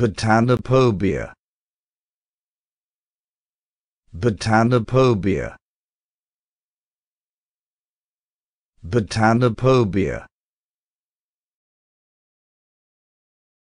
Botanopobia. Botanopobia. Botanopobia.